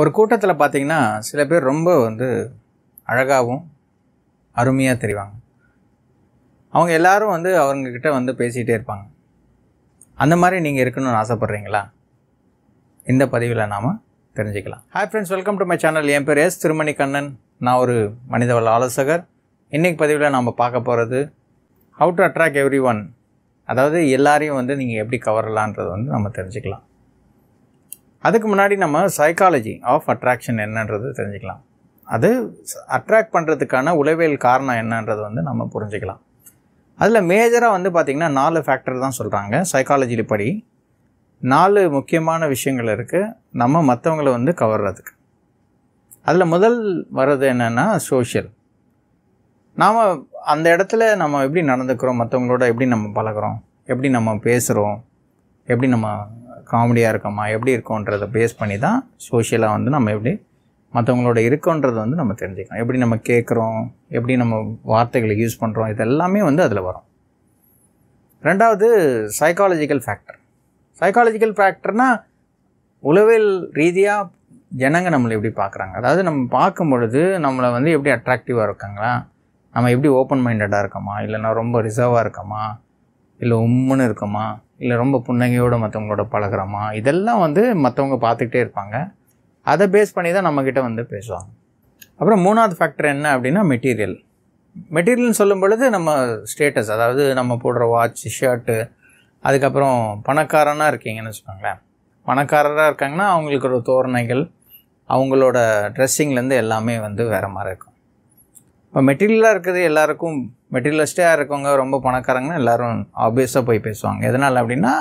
ஒரு கூட்டத்தில் பார்த்திங்கன்னா சில பேர் ரொம்ப வந்து அழகாகவும் அருமையாக தெரிவாங்க அவங்க எல்லோரும் வந்து அவங்கக்கிட்ட வந்து பேசிகிட்டே இருப்பாங்க அந்த மாதிரி நீங்கள் இருக்கணும்னு ஆசைப்பட்றீங்களா இந்த பதிவில் நாம் தெரிஞ்சுக்கலாம் hi friends welcome to my channel என் பேர் எஸ் திருமணி கண்ணன் நான் ஒரு மனிதவள ஆலோசகர் இன்றைக்கு பதிவில் நாம் பார்க்க போகிறது how to attract everyone அதாவது எல்லாரையும் வந்து நீங்கள் எப்படி கவரலான்றது வந்து நம்ம தெரிஞ்சுக்கலாம் அதுக்கு முன்னாடி நம்ம சைக்காலஜி ஆஃப் அட்ராக்ஷன் என்னன்றது தெரிஞ்சுக்கலாம் அது அட்ராக்ட் பண்ணுறதுக்கான உளவியல் காரணம் என்னன்றது வந்து நம்ம புரிஞ்சுக்கலாம் அதில் மேஜராக வந்து பார்த்திங்கன்னா நாலு ஃபேக்டர் தான் சொல்கிறாங்க சைக்காலஜியில் படி நாலு முக்கியமான விஷயங்கள் இருக்குது நம்ம மற்றவங்களை வந்து கவர்றதுக்கு அதில் முதல் வர்றது என்னென்னா சோஷியல் நாம் அந்த இடத்துல நம்ம எப்படி நடந்துக்கிறோம் மற்றவங்களோட எப்படி நம்ம பழகிறோம் எப்படி நம்ம பேசுகிறோம் எப்படி நம்ம காமெடியாக இருக்கோமா எப்படி இருக்கோன்றதை பேஸ் பண்ணி தான் சோஷியலாக வந்து நம்ம எப்படி மற்றவங்களோட இருக்கோன்றது வந்து நம்ம தெரிஞ்சுக்கலாம் எப்படி நம்ம கேட்குறோம் எப்படி நம்ம வார்த்தைகளை யூஸ் பண்ணுறோம் இதெல்லாமே வந்து அதில் வரும் ரெண்டாவது சைக்காலஜிக்கல் ஃபேக்டர் சைக்காலஜிக்கல் ஃபேக்டர்னால் உளவியல் ரீதியாக ஜனங்க நம்மளை எப்படி பார்க்குறாங்க அதாவது நம்ம பார்க்கும் பொழுது நம்மளை வந்து எப்படி அட்ராக்டிவாக இருக்காங்களா நம்ம எப்படி ஓப்பன் மைண்டடாக இருக்கோமா இல்லைன்னா ரொம்ப ரிசர்வாக இருக்கோமா இல்லை உம்முன்னு இருக்கோமா இல்லை ரொம்ப புன்னகையோடு மற்றவங்களோட பழகிறோமா இதெல்லாம் வந்து மற்றவங்க பார்த்துக்கிட்டே இருப்பாங்க அதை பேஸ் பண்ணி தான் நம்மக்கிட்ட வந்து பேசுவாங்க அப்புறம் மூணாவது ஃபேக்டர் என்ன அப்படின்னா மெட்டீரியல் மெட்டீரியல்னு சொல்லும் பொழுது நம்ம ஸ்டேட்டஸ் அதாவது நம்ம போடுற வாட்ச் ஷர்ட்டு அதுக்கப்புறம் பணக்காரனாக இருக்கீங்கன்னு வச்சுக்கோங்களேன் பணக்காரராக இருக்காங்கன்னா அவங்களுக்கு ஒரு தோரணைகள் அவங்களோட ட்ரெஸ்ஸிங்லேருந்து எல்லாமே வந்து வேறு மாதிரி இருக்கும் இப்போ மெட்டீரியலாக இருக்கிறது எல்லாருக்கும் மெட்டீரியலிஸ்டாக இருக்கவங்க ரொம்ப பணக்காரங்கன்னா எல்லோரும் ஆப்வியஸாக போய் பேசுவாங்க எதனால் அப்படின்னா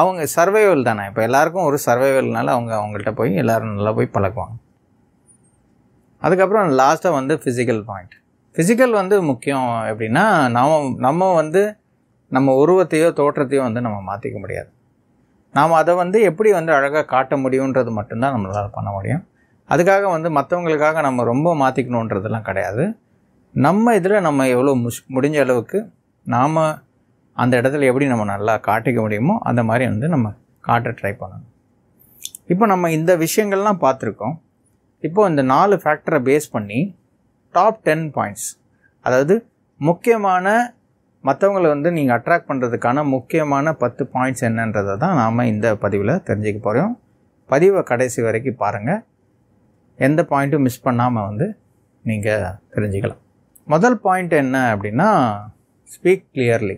அவங்க சர்வைவல் தானே இப்போ எல்லாருக்கும் ஒரு சர்வைவல்னால அவங்க அவங்கள்ட்ட போய் எல்லோரும் நல்லா போய் பழக்குவாங்க அதுக்கப்புறம் லாஸ்ட்டாக வந்து ஃபிசிக்கல் பாயிண்ட் ஃபிசிக்கல் வந்து முக்கியம் எப்படின்னா நாம் நம்ம வந்து நம்ம உருவத்தையோ தோற்றத்தையோ வந்து நம்ம மாற்றிக்க முடியாது நாம் அதை வந்து எப்படி வந்து அழகாக காட்ட முடியுன்றது மட்டும்தான் நம்மளால் பண்ண முடியும் அதுக்காக வந்து மற்றவங்களுக்காக நம்ம ரொம்ப மாற்றிக்கணுன்றதுலாம் கிடையாது நம்ம இதில் நம்ம எவ்வளோ முஷ் முடிஞ்ச அளவுக்கு நாம் அந்த இடத்துல எப்படி நம்ம நல்லா காட்டிக்க முடியுமோ அந்த மாதிரி வந்து நம்ம காட்ட ட்ரை பண்ணணும் இப்போ நம்ம இந்த விஷயங்கள்லாம் பார்த்துருக்கோம் இப்போ இந்த நாலு ஃபேக்டரை பேஸ் பண்ணி டாப் டென் பாயிண்ட்ஸ் அதாவது முக்கியமான மற்றவங்களை வந்து நீங்கள் அட்ராக்ட் பண்ணுறதுக்கான முக்கியமான பத்து பாயிண்ட்ஸ் என்னன்றதை தான் நாம் இந்த பதிவில் தெரிஞ்சுக்க போகிறோம் பதிவை கடைசி வரைக்கும் பாருங்கள் எந்த பாயிண்ட்டும் மிஸ் பண்ணாமல் வந்து நீங்கள் தெரிஞ்சுக்கலாம் முதல் பாயிண்ட் என்ன அப்படின்னா ஸ்பீக் கிளியர்லி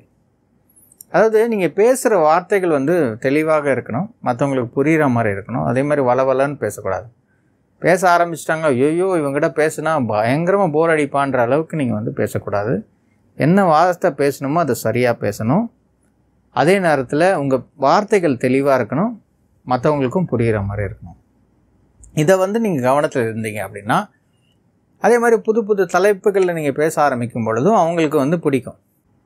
அதாவது நீங்கள் பேசுகிற வார்த்தைகள் வந்து தெளிவாக இருக்கணும் மற்றவங்களுக்கு புரிகிற மாதிரி இருக்கணும் அதே மாதிரி வளவலன்னு பேசக்கூடாது பேச ஆரம்பிச்சிட்டாங்க ஐயோ இவங்ககிட்ட பேசுனா பயங்கரமாக போர் அடிப்பான்ற அளவுக்கு நீங்கள் வந்து பேசக்கூடாது என்ன வார்த்தை பேசணுமோ அதை சரியாக பேசணும் அதே நேரத்தில் உங்கள் வார்த்தைகள் தெளிவாக இருக்கணும் மற்றவங்களுக்கும் புரிகிற மாதிரி இருக்கணும் இதை வந்து நீங்கள் கவனத்தில் இருந்தீங்க அப்படின்னா அதே மாதிரி புது புது தலைப்புகளில் நீங்கள் பேச ஆரம்பிக்கும் பொழுதும் அவங்களுக்கு வந்து பிடிக்கும்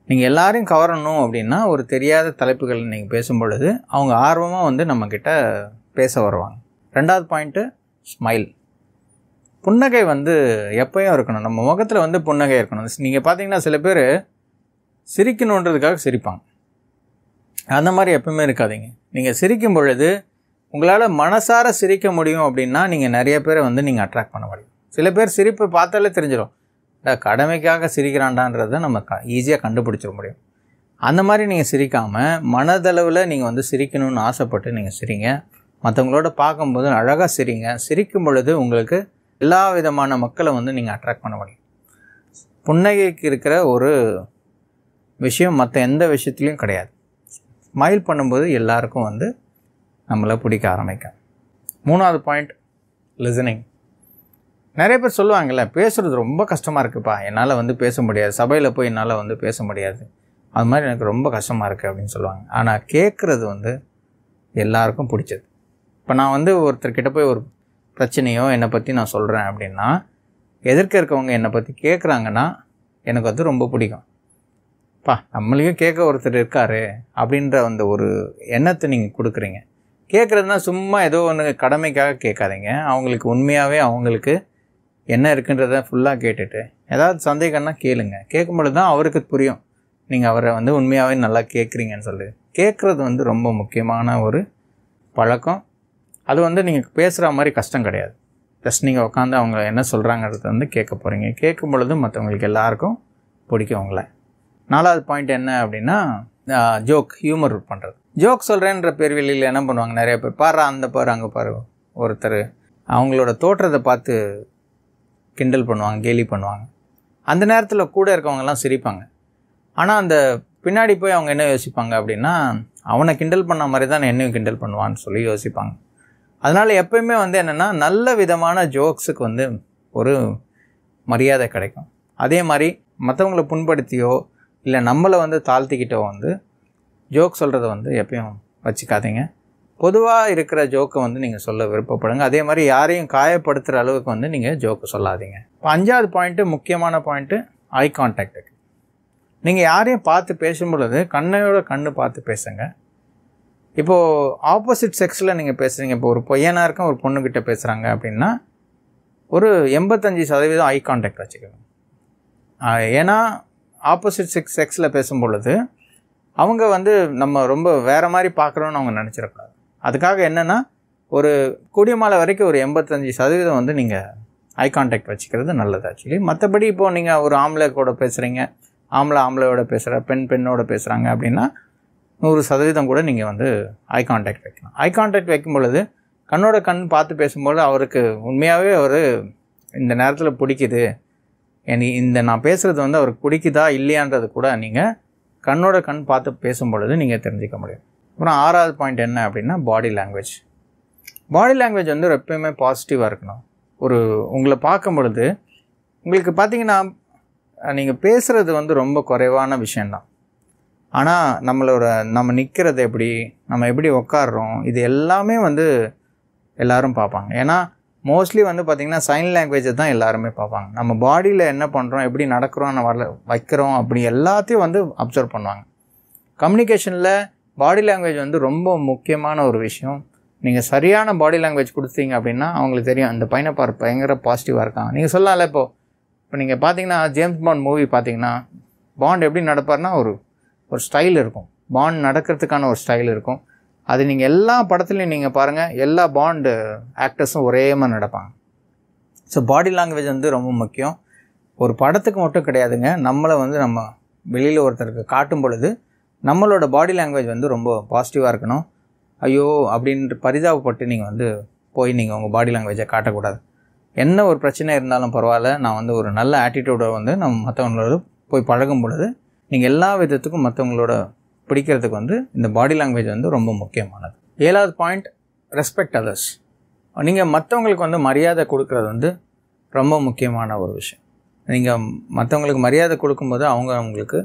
நீங்கள் எல்லாரையும் கவரணும் அப்படின்னா ஒரு தெரியாத தலைப்புகளில் நீங்கள் பேசும் பொழுது அவங்க ஆர்வமாக வந்து நம்மக்கிட்ட பேச வருவாங்க ரெண்டாவது பாயிண்ட்டு ஸ்மைல் புன்னகை வந்து எப்பயும் இருக்கணும் நம்ம முகத்தில் வந்து புன்னகை இருக்கணும் நீங்கள் பார்த்தீங்கன்னா சில பேர் சிரிக்கணுன்றதுக்காக சிரிப்பாங்க அந்த மாதிரி எப்பவுமே இருக்காதிங்க நீங்கள் சிரிக்கும் பொழுது உங்களால் மனசார சிரிக்க முடியும் அப்படின்னா நீங்கள் நிறைய பேரை வந்து நீங்கள் அட்ராக்ட் பண்ண முடியும் சில பேர் சிரிப்பு பார்த்தாலே தெரிஞ்சிடும் கடமைக்காக சிரிக்கிறாண்டான்றதை நம்ம க ஈஸியாக கண்டுபிடிச்சிட முடியும் அந்த மாதிரி நீங்கள் சிரிக்காமல் மனதளவில் நீங்கள் வந்து சிரிக்கணும்னு ஆசைப்பட்டு நீங்கள் சிரிங்க மற்றவங்களோட பார்க்கும்போது அழகாக சிரிங்க சிரிக்கும் பொழுது உங்களுக்கு எல்லா விதமான மக்களை வந்து நீங்கள் அட்ராக்ட் பண்ண முடியும் புன்னகைக்கு இருக்கிற ஒரு விஷயம் மற்ற எந்த விஷயத்துலையும் கிடையாது ஸ்மைல் பண்ணும்போது எல்லாருக்கும் வந்து நம்மளை பிடிக்க ஆரம்பிக்கும் மூணாவது பாயிண்ட் லிசனிங் நிறைய பேர் சொல்லுவாங்கள்ல பேசுகிறது ரொம்ப கஷ்டமாக இருக்குதுப்பா என்னால் வந்து பேச முடியாது சபையில் போய் என்னால் வந்து பேச முடியாது அது மாதிரி எனக்கு ரொம்ப கஷ்டமாக இருக்குது அப்படின்னு சொல்லுவாங்க ஆனால் கேட்குறது வந்து எல்லாருக்கும் பிடிச்சது இப்போ நான் வந்து ஒருத்தர்கிட்ட போய் ஒரு பிரச்சனையோ என்னை பற்றி நான் சொல்கிறேன் அப்படின்னா எதிர்க்க இருக்கவங்க என்னை பற்றி கேட்குறாங்கன்னா எனக்கு வந்து ரொம்ப பிடிக்கும் பா நம்மளையும் கேட்க ஒருத்தர் இருக்காரு அப்படின்ற அந்த ஒரு எண்ணத்தை நீங்கள் கொடுக்குறீங்க கேட்குறதுனா சும்மா ஏதோ ஒன்று கடமைக்காக கேட்காதீங்க அவங்களுக்கு உண்மையாகவே அவங்களுக்கு என்ன இருக்குன்றத ஃபுல்லாக கேட்டுட்டு ஏதாவது சந்தேகம்னா கேளுங்க கேட்கும் பொழுது தான் அவருக்கு புரியும் நீங்கள் அவரை வந்து உண்மையாகவே நல்லா கேட்குறீங்கன்னு சொல்லி கேட்குறது வந்து ரொம்ப முக்கியமான ஒரு பழக்கம் அது வந்து நீங்கள் பேசுகிற மாதிரி கஷ்டம் கிடையாது ஜஸ்ட் நீங்கள் உட்காந்து அவங்க என்ன சொல்கிறாங்கிறத வந்து கேட்க போகிறீங்க கேட்கும் பொழுது மற்றவங்களுக்கு எல்லாருக்கும் பிடிக்கும் உங்களை நாலாவது பாயிண்ட் என்ன அப்படின்னா ஜோக் ஹியூமர் பண்ணுறது ஜோக் சொல்கிறேன்ற பேர் வெளியில் என்ன பண்ணுவாங்க நிறைய பேர் பாரு அந்த பாரு அங்கே பாரு ஒருத்தர் அவங்களோட தோற்றத்தை பார்த்து கிண்டல் பண்ணுவாங்க கேலி பண்ணுவாங்க அந்த நேரத்தில் கூட இருக்கவங்கெல்லாம் சிரிப்பாங்க ஆனால் அந்த பின்னாடி போய் அவங்க என்ன யோசிப்பாங்க அப்படின்னா அவனை கிண்டல் பண்ண மாதிரி தான் என்னையும் கிண்டல் பண்ணுவான்னு சொல்லி யோசிப்பாங்க அதனால் எப்போயுமே வந்து என்னென்னா நல்ல விதமான ஜோக்ஸுக்கு வந்து ஒரு மரியாதை கிடைக்கும் அதே மாதிரி மற்றவங்களை புண்படுத்தியோ இல்லை நம்மளை வந்து தாழ்த்திக்கிட்டோ வந்து ஜோக் சொல்கிறத வந்து எப்பயும் வச்சுக்காதீங்க பொதுவாக இருக்கிற ஜோக்கை வந்து நீங்கள் சொல்ல விருப்பப்படுங்க அதே மாதிரி யாரையும் காயப்படுத்துகிற அளவுக்கு வந்து நீங்கள் ஜோக்கு சொல்லாதீங்க இப்போ அஞ்சாவது பாயிண்ட்டு முக்கியமான பாயிண்ட்டு ஐ கான்டாக்டுக்கு நீங்கள் யாரையும் பார்த்து பேசும் பொழுது கண்ணையோட கண்ணு பார்த்து பேசுங்க இப்போது ஆப்போசிட் செக்ஸில் நீங்கள் பேசுகிறீங்க இப்போ ஒரு பொய்யனாக இருக்க ஒரு பொண்ணுக்கிட்ட பேசுகிறாங்க அப்படின்னா ஒரு எண்பத்தஞ்சு சதவீதம் ஐ கான்டாக்ட் வச்சுக்கோங்க ஏன்னா ஆப்போசிட் செக்ஸ் செக்ஸில் பேசும் பொழுது அவங்க வந்து நம்ம ரொம்ப வேறு மாதிரி பார்க்குறோன்னு அவங்க நினச்சிடக்கூடாது அதுக்காக என்னென்னா ஒரு கூடிய மாலை வரைக்கும் ஒரு எண்பத்தஞ்சு சதவீதம் வந்து நீங்கள் ஐ கான்டாக்ட் வச்சுக்கிறது நல்லது ஆக்சுவலி மற்றபடி இப்போது நீங்கள் ஒரு ஆம்பளை கூட பேசுகிறீங்க ஆம்பளை ஆம்பளையோட பேசுகிற பெண் பெண்ணோட பேசுகிறாங்க அப்படின்னா நூறு சதவீதம் கூட நீங்கள் வந்து ஐ கான்டாக்ட் வைக்கலாம் ஐ கான்டாக்ட் வைக்கும் பொழுது கண்ணோட கண் பார்த்து பேசும்போது அவருக்கு உண்மையாகவே அவர் இந்த நேரத்தில் பிடிக்குது என் இந்த நான் பேசுகிறது வந்து அவருக்கு பிடிக்குதா இல்லையான்றது கூட நீங்கள் கண்ணோட கண் பார்த்து பேசும் பொழுது நீங்கள் தெரிஞ்சிக்க முடியும் அப்புறம் ஆறாவது பாயிண்ட் என்ன அப்படின்னா பாடி லாங்குவேஜ் பாடி லாங்குவேஜ் வந்து எப்பயுமே பாசிட்டிவாக இருக்கணும் ஒரு உங்களை பார்க்கும் பொழுது உங்களுக்கு பார்த்தீங்கன்னா நீங்கள் பேசுகிறது வந்து ரொம்ப குறைவான விஷயந்தான் ஆனால் நம்மளோட நம்ம நிற்கிறது எப்படி நம்ம எப்படி உக்காடுறோம் இது எல்லாமே வந்து எல்லோரும் பார்ப்பாங்க ஏன்னா மோஸ்ட்லி வந்து பார்த்திங்கன்னா சைன் லாங்குவேஜை தான் எல்லாருமே பார்ப்பாங்க நம்ம பாடியில் என்ன பண்ணுறோம் எப்படி நடக்கிறோம் நம்ம வரல வைக்கிறோம் அப்படி எல்லாத்தையும் வந்து அப்சர்வ் பண்ணுவாங்க கம்யூனிகேஷனில் பாடி லாங்குவேஜ் வந்து ரொம்ப முக்கியமான ஒரு விஷயம் நீங்கள் சரியான பாடி லாங்குவேஜ் கொடுத்தீங்க அப்படின்னா அவங்களுக்கு தெரியும் அந்த பையனை பார் பயங்கர பாசிட்டிவாக இருக்கான் நீங்கள் சொல்லலாம்ல இப்போது இப்போ நீங்கள் பார்த்தீங்கன்னா ஜேம்ஸ் பாண்ட் மூவி பார்த்தீங்கன்னா பாண்ட் எப்படி நடப்பார்னா ஒரு ஒரு ஸ்டைல் இருக்கும் பாண்ட் நடக்கிறதுக்கான ஒரு ஸ்டைல் இருக்கும் அது நீங்கள் எல்லா படத்துலையும் நீங்கள் பாருங்கள் எல்லா பாண்டு ஆக்டர்ஸும் ஒரே மாதிரி நடப்பாங்க ஸோ பாடி லாங்குவேஜ் வந்து ரொம்ப முக்கியம் ஒரு படத்துக்கு மட்டும் கிடையாதுங்க நம்மளை வந்து நம்ம வெளியில் ஒருத்தருக்கு காட்டும் பொழுது நம்மளோட பாடி லாங்குவேஜ் வந்து ரொம்ப பாசிட்டிவாக இருக்கணும் ஐயோ அப்படின்ற பரிதாபப்பட்டு நீங்கள் வந்து போய் நீங்கள் உங்கள் பாடி லாங்குவேஜை காட்டக்கூடாது என்ன ஒரு பிரச்சனை இருந்தாலும் பரவாயில்ல நான் வந்து ஒரு நல்ல ஆட்டிடியூடை வந்து நம்ம மற்றவங்களோட போய் பழகும் பொழுது நீங்கள் எல்லா விதத்துக்கும் மற்றவங்களோட பிடிக்கிறதுக்கு வந்து இந்த பாடி லாங்குவேஜ் வந்து ரொம்ப முக்கியமானது ஏழாவது பாயிண்ட் ரெஸ்பெக்ட் அதர்ஸ் நீங்கள் மற்றவங்களுக்கு வந்து மரியாதை கொடுக்குறது வந்து ரொம்ப முக்கியமான ஒரு விஷயம் நீங்கள் மற்றவங்களுக்கு மரியாதை கொடுக்கும்போது அவங்க அவங்களுக்கு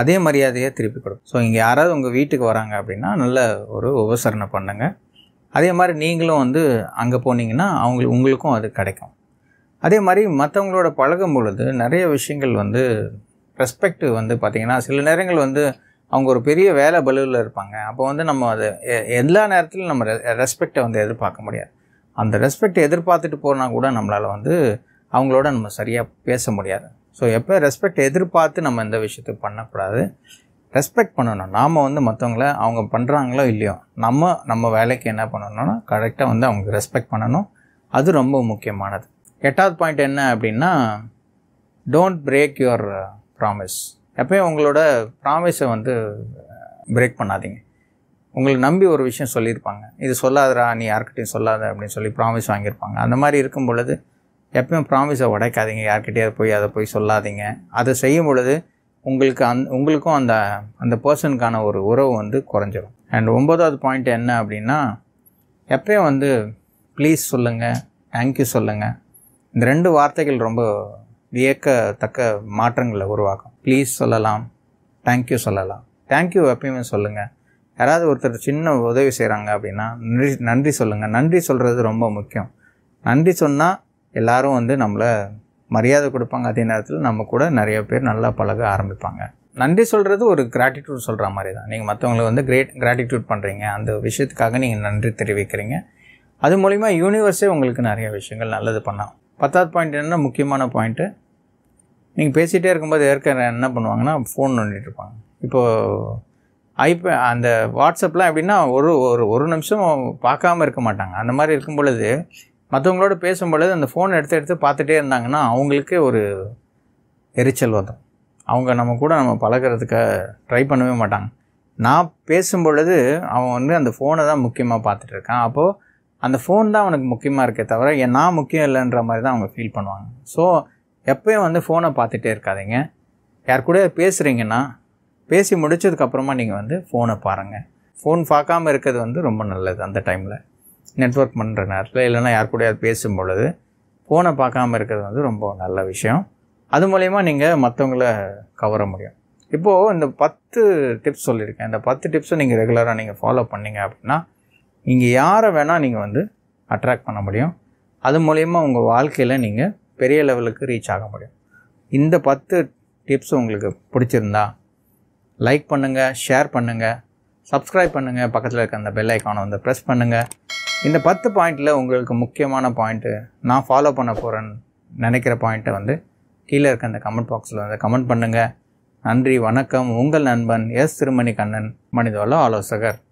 அதே மரியாதையை திருப்பி கொடுக்கும் ஸோ இங்கே யாராவது உங்கள் வீட்டுக்கு வராங்க அப்படின்னா நல்ல ஒரு உபசரணை பண்ணுங்க அதே மாதிரி நீங்களும் வந்து அங்கே போனீங்கன்னா அவங்களுக்கு உங்களுக்கும் அது கிடைக்கும் அதே மாதிரி மற்றவங்களோட பழகும் பொழுது நிறைய விஷயங்கள் வந்து ரெஸ்பெக்ட் வந்து பார்த்திங்கன்னா சில நேரங்கள் வந்து அவங்க ஒரு பெரிய வேலை பலுவில் இருப்பாங்க அப்போ வந்து நம்ம அது எல்லா நேரத்துலையும் நம்ம ரெஸ்பெக்டை வந்து எதிர்பார்க்க முடியாது அந்த ரெஸ்பெக்ட் எதிர்பார்த்துட்டு போனால் கூட நம்மளால் வந்து அவங்களோட நம்ம சரியாக பேச முடியாது ஸோ எப்போ ரெஸ்பெக்ட் எதிர்பார்த்து நம்ம இந்த விஷயத்த பண்ணக்கூடாது ரெஸ்பெக்ட் பண்ணணும் நாம் வந்து மற்றவங்கள அவங்க பண்ணுறாங்களோ இல்லையோ நம்ம நம்ம வேலைக்கு என்ன பண்ணணும்னா கரெக்டாக வந்து அவங்க ரெஸ்பெக்ட் பண்ணணும் அது ரொம்ப முக்கியமானது எட்டாவது பாயிண்ட் என்ன அப்படின்னா டோன்ட் பிரேக் யுவர் ப்ராமிஸ் எப்பயும் உங்களோட ப்ராமிஸை வந்து பிரேக் பண்ணாதீங்க உங்களை நம்பி ஒரு விஷயம் சொல்லியிருப்பாங்க இது சொல்லாதரா நீ யார்கிட்டையும் சொல்லாத அப்படின்னு சொல்லி ப்ராமிஸ் வாங்கியிருப்பாங்க அந்த மாதிரி இருக்கும் பொழுது எப்பவும் ப்ராமிஸை உடைக்காதீங்க யார்கிட்டயாவது போய் அதை போய் சொல்லாதீங்க அதை செய்யும் பொழுது உங்களுக்கு அந் உங்களுக்கும் அந்த அந்த பர்சனுக்கான ஒரு உறவு வந்து குறைஞ்சிடும் அண்ட் ஒம்பதாவது பாயிண்ட் என்ன அப்படின்னா எப்பயும் வந்து ப்ளீஸ் சொல்லுங்கள் தேங்க்யூ சொல்லுங்கள் இந்த ரெண்டு வார்த்தைகள் ரொம்ப வியக்கத்தக்க மாற்றங்களை உருவாக்கும் ப்ளீஸ் சொல்லலாம் தேங்க்யூ சொல்லலாம் தேங்க்யூ எப்பயுமே சொல்லுங்கள் யாராவது ஒருத்தர் சின்ன உதவி செய்கிறாங்க அப்படின்னா நன்றி நன்றி சொல்லுங்கள் நன்றி சொல்கிறது ரொம்ப முக்கியம் நன்றி சொன்னால் எல்லோரும் வந்து நம்மளை மரியாதை கொடுப்பாங்க அதே நேரத்தில் நம்ம கூட நிறைய பேர் நல்லா பழக ஆரம்பிப்பாங்க நன்றி சொல்கிறது ஒரு கிராட்டிடியூட் சொல்கிற மாதிரி தான் நீங்கள் மற்றவங்களை வந்து கிரேட் கிராட்டிடியூட் பண்ணுறீங்க அந்த விஷயத்துக்காக நீங்கள் நன்றி தெரிவிக்கிறீங்க அது மூலிமா யூனிவர்ஸே உங்களுக்கு நிறைய விஷயங்கள் நல்லது பண்ணால் பத்தாவது பாயிண்ட் என்னென்னா முக்கியமான பாயிண்ட்டு நீங்கள் பேசிகிட்டே இருக்கும்போது ஏற்கனவே என்ன பண்ணுவாங்கன்னா ஃபோன் நோண்டிட்டு இருப்பாங்க இப்போது ஐபே அந்த வாட்ஸ்அப்பில் எப்படின்னா ஒரு ஒரு ஒரு நிமிஷம் பார்க்காம இருக்க மாட்டாங்க அந்த மாதிரி இருக்கும் பொழுது மற்றவங்களோட பேசும்பொழுது அந்த ஃபோன் எடுத்து எடுத்து பார்த்துட்டே இருந்தாங்கன்னா அவங்களுக்கே ஒரு எரிச்சல் வந்தோம் அவங்க நம்ம கூட நம்ம பழகிறதுக்கு ட்ரை பண்ணவே மாட்டாங்க நான் பேசும்பொழுது அவன் வந்து அந்த ஃபோனை தான் முக்கியமாக பார்த்துட்டு இருக்கான் அப்போது அந்த ஃபோன் தான் அவனுக்கு முக்கியமாக இருக்கே தவிர ஏன் நான் முக்கியம் இல்லைன்ற மாதிரி தான் அவங்க ஃபீல் பண்ணுவாங்க ஸோ எப்போயும் வந்து ஃபோனை பார்த்துட்டே இருக்காதிங்க யார் கூட பேசுகிறீங்கன்னா பேசி முடித்ததுக்கப்புறமா நீங்கள் வந்து ஃபோனை பாருங்கள் ஃபோன் பார்க்காம இருக்கிறது வந்து ரொம்ப நல்லது அந்த டைமில் நெட்ஒர்க் பண்ணுற நேரத்தில் இல்லைனா யார் கூடயாவது பேசும் பொழுது ஃபோனை பார்க்காம இருக்கிறது வந்து ரொம்ப நல்ல விஷயம் அது மூலயமா நீங்கள் மற்றவங்கள கவர முடியும் இப்போது இந்த பத்து டிப்ஸ் சொல்லியிருக்கேன் இந்த பத்து டிப்ஸும் நீங்கள் ரெகுலராக நீங்கள் ஃபாலோ பண்ணிங்க அப்படின்னா நீங்கள் யாரை வேணால் நீங்கள் வந்து அட்ராக்ட் பண்ண முடியும் அது மூலயமா உங்கள் வாழ்க்கையில் நீங்கள் பெரிய லெவலுக்கு ரீச் ஆக முடியும் இந்த பத்து டிப்ஸ் உங்களுக்கு பிடிச்சிருந்தா லைக் பண்ணுங்கள் ஷேர் பண்ணுங்கள் சப்ஸ்கிரைப் பண்ணுங்கள் பக்கத்தில் இருக்க அந்த பெல் ஐக்கானை வந்து ப்ரெஸ் பண்ணுங்கள் இந்த பத்து பாயிண்டில் உங்களுக்கு முக்கியமான பாயிண்ட்டு நான் ஃபாலோ பண்ண போகிறேன்னு நினைக்கிற பாயிண்ட்டை வந்து கீழே இருக்க அந்த கமெண்ட் பாக்ஸில் வந்து கமெண்ட் பண்ணுங்கள் நன்றி வணக்கம் உங்கள் நண்பன் எஸ் திருமணி கண்ணன் மனிதவள ஆலோசகர்